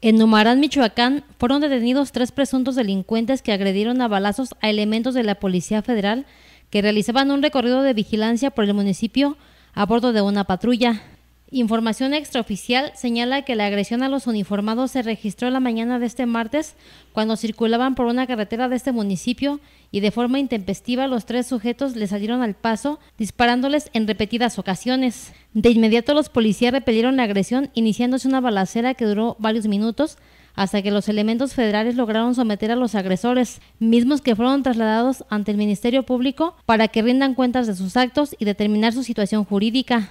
En Numarán, Michoacán, fueron detenidos tres presuntos delincuentes que agredieron a balazos a elementos de la Policía Federal que realizaban un recorrido de vigilancia por el municipio a bordo de una patrulla. Información extraoficial señala que la agresión a los uniformados se registró la mañana de este martes cuando circulaban por una carretera de este municipio y de forma intempestiva los tres sujetos le salieron al paso disparándoles en repetidas ocasiones. De inmediato los policías repelieron la agresión iniciándose una balacera que duró varios minutos hasta que los elementos federales lograron someter a los agresores, mismos que fueron trasladados ante el Ministerio Público para que rindan cuentas de sus actos y determinar su situación jurídica.